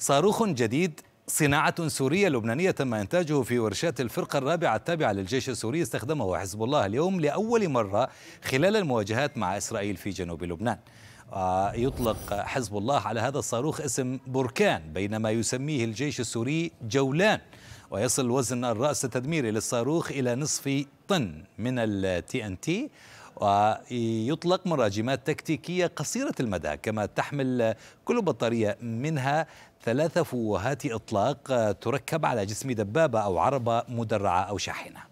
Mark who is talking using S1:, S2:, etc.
S1: صاروخ جديد صناعة سورية لبنانية تم إنتاجه في ورشات الفرقة الرابعة التابعة للجيش السوري استخدمه حزب الله اليوم لأول مرة خلال المواجهات مع إسرائيل في جنوب لبنان آه، يطلق حزب الله على هذا الصاروخ اسم بركان بينما يسميه الجيش السوري جولان ويصل وزن الرأس التدميري للصاروخ إلى نصف طن من التي ان تي ويطلق مراجمات تكتيكية قصيرة المدى كما تحمل كل بطارية منها ثلاث فوهات إطلاق تركب على جسم دبابة أو عربة مدرعة أو شاحنة